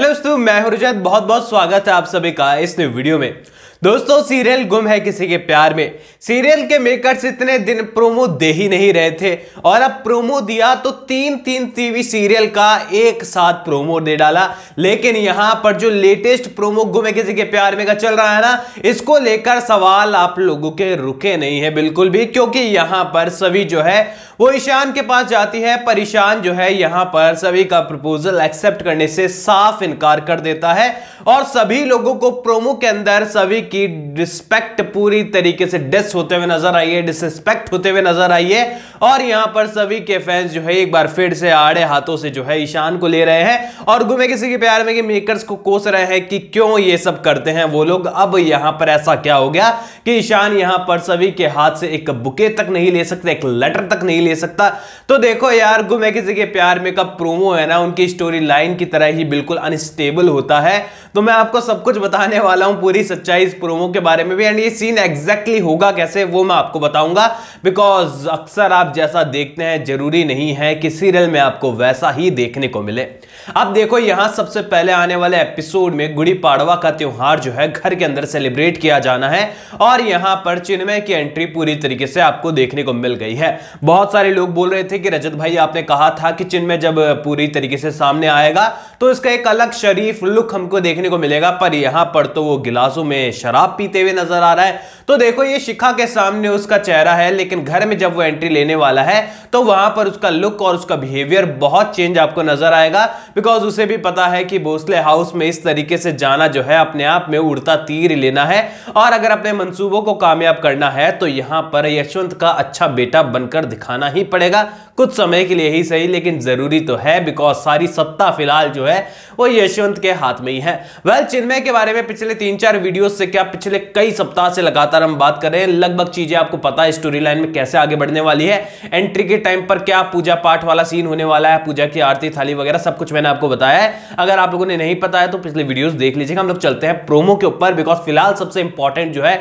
hello दोस्तों मैं हूं बहुत बहुत स्वागत है आप सभी का इस वीडियो में दोस्तों सीरियल गुम है किसी के प्यार में सीरियल के मेकर्स इतने दिन प्रोमो दे ही नहीं रहे थे और अब प्रोमो दिया तो तीन तीन टीवी सीरियल का एक साथ प्रोमो दे डाला लेकिन यहां पर जो लेटेस्ट प्रोमो गुम है किसी के प्यार में का चल रहा है ना इसको लेकर सवाल आप लोगों के रुके नहीं है बिल्कुल भी क्योंकि यहां पर सभी जो है वो ईशान के पास जाती है पर ईशान जो है यहाँ पर सभी का प्रपोजल एक्सेप्ट करने से साफ इनकार कर देता है और सभी लोगों को प्रोमो के अंदर सभी की रिस्पेक्ट पूरी तरीके से डिस होते हुए नजर आई है डिसरिस्पेक्ट होते हुए नजर आई है और यहाँ पर सभी के फैंस जो है एक बार फिर से आड़े हाथों से जो है ईशान को ले रहे हैं और गुमे किसी के प्यार में के मेकर्स को कोस रहे हैं कि क्यों ये सब करते हैं वो लोग अब यहाँ पर ऐसा क्या हो गया कि ईशान यहाँ पर सभी के हाथ से एक बुके तक नहीं ले सकते एक लेटर तक नहीं ले ले सकता तो देखो यार गुम है किसी के प्यार में का प्रोमो है ना उनकी स्टोरी लाइन की तरह ही बिल्कुल अनस्टेबल होता है तो मैं आपको सब कुछ बताने वाला हूँ पूरी सच्चाई इस प्रोमो के बारे में भी एंड ये सीन एग्जैक्टली होगा कैसे वो मैं आपको बताऊंगा बिकॉज अक्सर आप जैसा देखते हैं जरूरी नहीं है कि सीरियल में आपको वैसा ही देखने को मिले अब देखो यहां सबसे पहले आने वाले एपिसोड में गुड़ी पाड़वा का त्यौहार जो है घर के अंदर सेलिब्रेट किया जाना है और यहां पर चिन्मय की एंट्री पूरी तरीके से आपको देखने को मिल गई है बहुत सारे लोग बोल रहे थे कि रजत भाई आपने कहा था कि चिन्मय जब पूरी तरीके से सामने आएगा तो इसका एक अलग शरीफ लुक हमको देखने को मिलेगा पर यहां पर तो वो गिलासों में शराब पीते हुए नजर आ रहा है तो देखो ये शिखा के सामने उसका चेहरा है लेकिन घर में जब वो एंट्री लेने वाला है तो वहां पर उसका लुक और उसका बिहेवियर बहुत चेंज आपको नजर आएगा बिकॉज उसे भी पता है कि भोसले हाउस में इस तरीके से जाना जो है अपने आप में उड़ता तीर लेना है और अगर अपने मंसूबों को कामयाब करना है तो यहां पर यशवंत का अच्छा बेटा बनकर दिखाना ही पड़ेगा कुछ समय के लिए ही सही लेकिन जरूरी तो है बिकॉज सारी सत्ता फिलहाल जो है वो यशवंत के हाथ में ही है वेल well, चिन्मय के बारे में पिछले तीन चार वीडियो से क्या पिछले कई सप्ताह से लगातार लगातार हम बात करें लगभग चीजें आपको पता है स्टोरी लाइन में कैसे आगे बढ़ने वाली है एंट्री के टाइम पर क्या पूजा पाठ वाला सीन होने वाला है पूजा की आरती थाली वगैरह सब कुछ मैंने आपको बताया है अगर आप लोगों ने नहीं पता है तो पिछले वीडियोज देख लीजिएगा हम लोग चलते हैं प्रोमो के ऊपर बिकॉज फिलहाल सबसे इंपॉर्टेंट जो है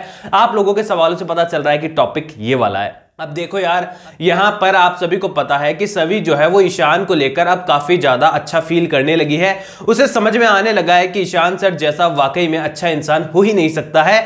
आप लोगों के सवालों से पता चल रहा है कि टॉपिक ये वाला है अब देखो यार यहाँ पर आप सभी को पता है कि सभी जो है वो ईशान को लेकर अब काफ़ी ज़्यादा अच्छा फील करने लगी है उसे समझ में आने लगा है कि ईशान सर जैसा वाकई में अच्छा इंसान हो ही नहीं सकता है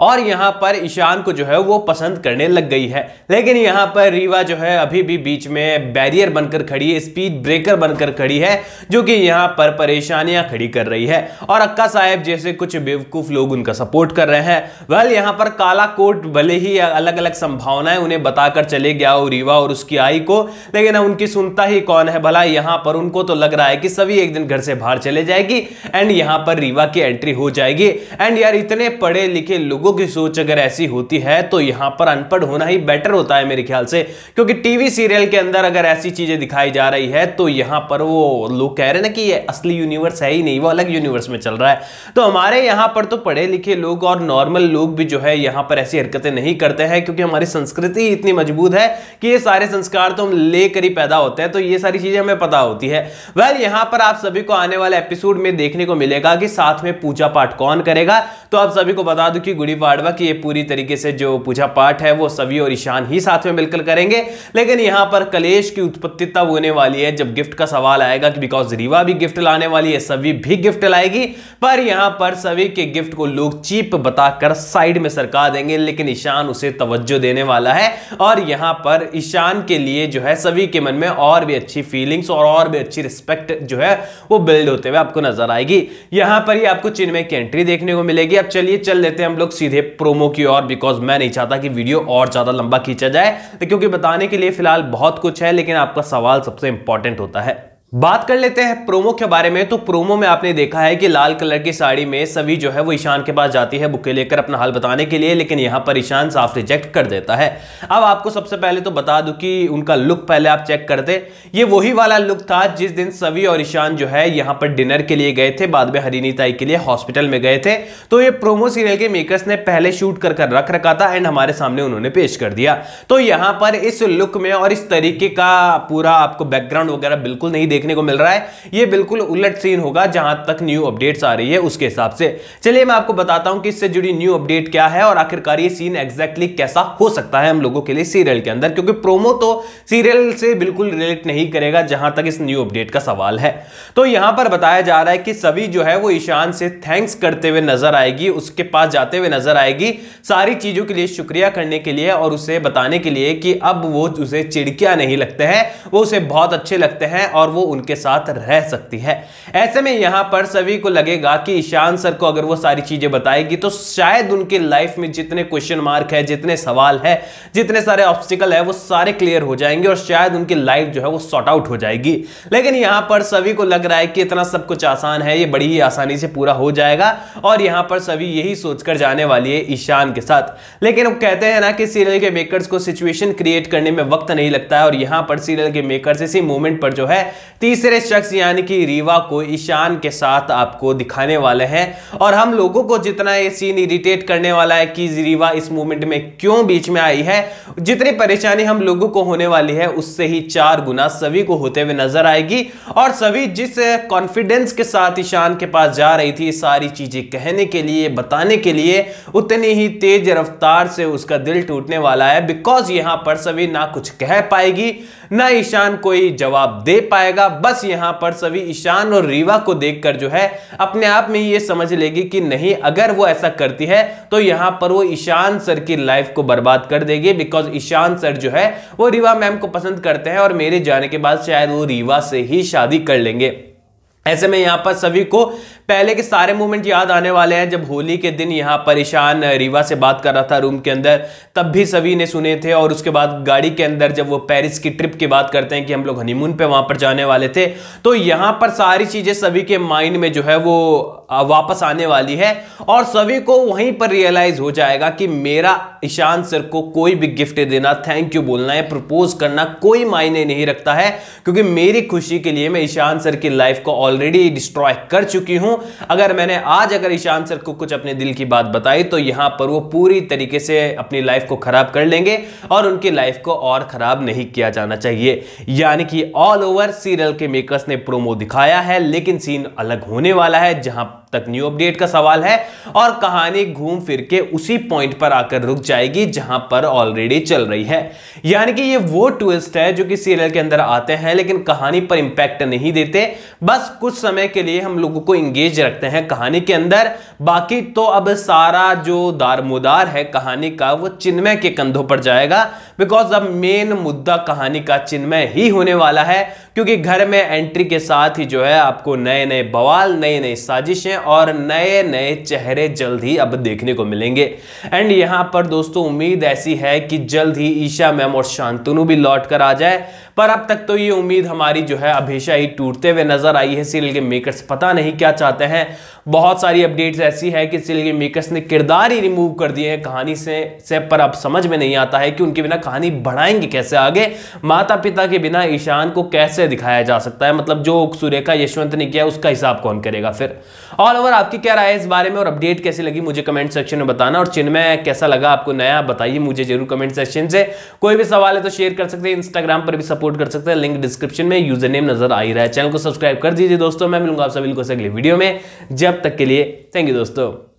और यहाँ पर ईशान को जो है वो पसंद करने लग गई है लेकिन यहाँ पर रीवा जो है अभी भी बीच में बैरियर बनकर खड़ी है स्पीड ब्रेकर बनकर खड़ी है जो कि यहाँ पर परेशानियां खड़ी कर रही है और अक्का साहेब जैसे कुछ बेवकूफ़ लोग उनका सपोर्ट कर रहे हैं वेल यहाँ पर काला कोट भले ही अलग अलग संभावनाएं उन्हें बताकर चले गया हो रीवा और उसकी आई को लेकिन उनकी सुनता ही कौन है भला यहाँ पर उनको तो लग रहा है कि सभी एक दिन घर से बाहर चले जाएगी एंड यहाँ पर रीवा की एंट्री हो जाएगी एंड यार इतने पढ़े लिखे लोग लोगों की सोच अगर ऐसी होती है तो यहां पर अनपढ़ होना ही बेटर होता है मेरे ख्याल से क्योंकि टीवी सीरियल के अंदर अगर ऐसी चीजें दिखाई जा रही है तो यहां पर वो लोग कह रहे ना कि ये असली यूनिवर्स है ही नहीं वो अलग यूनिवर्स में चल रहा है तो हमारे यहां पर तो पढ़े लिखे लोग और नॉर्मल लोग भी जो है यहां पर ऐसी हरकतें नहीं करते हैं क्योंकि हमारी संस्कृति इतनी मजबूत है कि ये सारे संस्कार तो हम लेकर ही पैदा होते हैं तो ये सारी चीजें हमें पता होती है वेल यहां पर आप सभी को आने वाले एपिसोड में देखने को मिलेगा कि साथ में पूजा पाठ कौन करेगा तो आप सभी को बता दू कि गुड़ी रवि वाडवा की ये पूरी तरीके से जो पूजा पाठ है वो सभी और ईशान ही साथ में मिलकर करेंगे लेकिन यहाँ पर कलेश की उत्पत्ति तब होने वाली है जब गिफ्ट का सवाल आएगा कि बिकॉज रीवा भी गिफ्ट लाने वाली है सभी भी गिफ्ट लाएगी पर यहाँ पर सभी के गिफ्ट को लोग चीप बताकर साइड में सरका देंगे लेकिन ईशान उसे तवज्जो देने वाला है और यहाँ पर ईशान के लिए जो है सभी के मन में और भी अच्छी फीलिंग्स और और भी अच्छी रिस्पेक्ट जो है वो बिल्ड होते हुए आपको नजर आएगी यहाँ पर ही आपको चिन्मय की एंट्री देखने को मिलेगी अब चलिए चल लेते हैं हम लोग सीधे प्रोमो की ओर बिकॉज मैं नहीं चाहता कि वीडियो और ज़्यादा लंबा खींचा जाए तो क्योंकि बताने के लिए फिलहाल बहुत कुछ है लेकिन आपका सवाल सबसे इंपॉर्टेंट होता है बात कर लेते हैं प्रोमो के बारे में तो प्रोमो में आपने देखा है कि लाल कलर की साड़ी में सभी जो है वो ईशान के पास जाती है बुके लेकर अपना हाल बताने के लिए लेकिन यहाँ पर ईशान साफ रिजेक्ट कर देता है अब आपको सबसे पहले तो बता दूं कि उनका लुक पहले आप चेक कर दे ये वही वाला लुक था जिस दिन सभी और ईशान जो है यहाँ पर डिनर के लिए गए थे बाद में हरिनी ताई के लिए हॉस्पिटल में गए थे तो ये प्रोमो सीरियल के मेकर्स ने पहले शूट कर कर रख रखा था एंड हमारे सामने उन्होंने पेश कर दिया तो यहाँ पर इस लुक में और इस तरीके का पूरा आपको बैकग्राउंड वगैरह बिल्कुल नहीं देख देखने को मिल रहा है ये बिल्कुल उलट सीन होगा जहां तक न्यू अपडेट्स आ रही है उसके हिसाब से चलिए मैं आपको बताता हूं कि इससे जुड़ी न्यू अपडेट क्या है और आखिरकार ये सीन एग्जैक्टली कैसा हो सकता है हम लोगों के लिए सीरियल के अंदर क्योंकि प्रोमो तो सीरियल से बिल्कुल रिलेट नहीं करेगा जहां तक इस न्यू अपडेट का सवाल है तो यहां पर बताया जा रहा है कि सभी जो है वो ईशान से थैंक्स करते हुए नजर आएगी उसके पास जाते हुए नजर आएगी सारी चीजों के लिए शुक्रिया करने के लिए और उसे बताने के लिए कि अब वो उसे चिड़किया नहीं लगते हैं वो उसे बहुत अच्छे लगते हैं और वो उनके साथ रह सकती है ऐसे में यहां पर सभी को लगेगा कि ईशान सर को अगर वो सारी चीज़ें बताएगी तो शायद उनके लाइफ में जितने क्वेश्चन मार्क है जितने सवाल है जितने सारे ऑब्स्टिकल है वो सारे क्लियर हो जाएंगे और शायद उनकी लाइफ जो है वो सॉर्ट आउट हो जाएगी लेकिन यहां पर सभी को लग रहा है कि इतना सब कुछ आसान है ये बड़ी ही आसानी से पूरा हो जाएगा और यहां पर सभी यही सोचकर जाने वाली है ईशान के साथ लेकिन वो कहते हैं ना कि सीरियल के मेकर्स को सिचुएशन क्रिएट करने में वक्त नहीं लगता है और यहां पर सीरियल के मेकर्स इसी मोमेंट पर जो है तीसरे शख्स यानी कि रीवा को ईशान के साथ आपको दिखाने वाले हैं और हम लोगों को जितना ये सीन इरिटेट करने वाला है कि रीवा इस मूवमेंट में क्यों बीच में आई है जितनी परेशानी हम लोगों को होने वाली है उससे ही चार गुना सभी को होते हुए नजर आएगी और सभी जिस कॉन्फिडेंस के साथ ईशान के पास जा रही थी सारी चीजें कहने के लिए बताने के लिए उतनी ही तेज रफ्तार से उसका दिल टूटने वाला है बिकॉज यहां पर सभी ना कुछ कह पाएगी ना ईशान कोई जवाब दे पाएगा बस यहां पर सभी ईशान और रीवा को देखकर जो है अपने आप में ये समझ लेगी कि नहीं अगर वो ऐसा करती है तो यहां पर वो ईशान सर की लाइफ को बर्बाद कर देगी बिकॉज ईशान सर जो है वो रीवा मैम को पसंद करते हैं और मेरे जाने के बाद शायद वो रीवा से ही शादी कर लेंगे ऐसे में यहां पर सभी को पहले के सारे मोमेंट याद आने वाले हैं जब होली के दिन यहाँ परेशान रीवा से बात कर रहा था रूम के अंदर तब भी सभी ने सुने थे और उसके बाद गाड़ी के अंदर जब वो पेरिस की ट्रिप की बात करते हैं कि हम लोग हनीमून पे वहाँ पर जाने वाले थे तो यहाँ पर सारी चीज़ें सभी के माइंड में जो है वो वापस आने वाली है और सभी को वहीं पर रियलाइज हो जाएगा कि मेरा ईशान सर को कोई भी गिफ्ट देना थैंक यू बोलना है प्रपोज करना कोई मायने नहीं रखता है क्योंकि मेरी खुशी के लिए मैं ईशान सर की लाइफ को ऑलरेडी डिस्ट्रॉय कर चुकी हूं हूं अगर मैंने आज अगर ईशान सर को कुछ अपने दिल की बात बताई तो यहां पर वो पूरी तरीके से अपनी लाइफ को ख़राब कर लेंगे और उनकी लाइफ को और ख़राब नहीं किया जाना चाहिए यानी कि ऑल ओवर सीरियल के मेकर्स ने प्रोमो दिखाया है लेकिन सीन अलग होने वाला है जहां तक न्यू अपडेट का सवाल है और कहानी घूम फिर के उसी पॉइंट पर आकर रुक जाएगी जहां पर ऑलरेडी चल रही है यानी कि ये वो ट्विस्ट है जो कि सीरियल के अंदर आते हैं लेकिन कहानी पर इंपैक्ट नहीं देते बस कुछ समय के लिए हम लोगों को इंगेज चीज रखते हैं कहानी के अंदर बाकी तो अब सारा जो दारमोदार है कहानी का वो चिन्मय के कंधों पर जाएगा बिकॉज अब मेन मुद्दा कहानी का चिन्मय ही होने वाला है क्योंकि घर में एंट्री के साथ ही जो है आपको नए नए बवाल नई नई साजिशें और नए नए चेहरे जल्द ही अब देखने को मिलेंगे एंड यहाँ पर दोस्तों उम्मीद ऐसी है कि जल्द ही ईशा मैम और शांतनु भी लौट कर आ जाए पर अब तक तो ये उम्मीद हमारी जो है हमेशा ही टूटते हुए नजर आई है सीरियल के मेकर्स पता नहीं क्या चाहते हैं बहुत सारी अपडेट्स ऐसी है कि इसलिए मेकर्स ने किरदार ही रिमूव कर दिए हैं कहानी से से पर अब समझ में नहीं आता है कि उनके बिना कहानी बढ़ाएंगे कैसे आगे माता पिता के बिना ईशान को कैसे दिखाया जा सकता है मतलब जो सुरेखा यशवंत ने किया उसका हिसाब कौन करेगा फिर ऑल ओवर आपकी क्या राय है इस बारे में और अपडेट कैसी लगी मुझे कमेंट सेक्शन में बताना और चिन्हय कैसा लगा आपको नया बताइए मुझे जरूर कमेंट सेक्शन से कोई भी सवाल है तो शेयर कर सकते हैं इंस्टाग्राम पर भी सपोर्ट कर सकते हैं लिंक डिस्क्रिप्शन में यूजर नेम नजर आ ही रहा है चैनल को सब्सक्राइब कर दीजिए दोस्तों मैं मिलूंगा आप सभी को अगले वीडियो में जब तब तक के लिए थैंक यू दोस्तों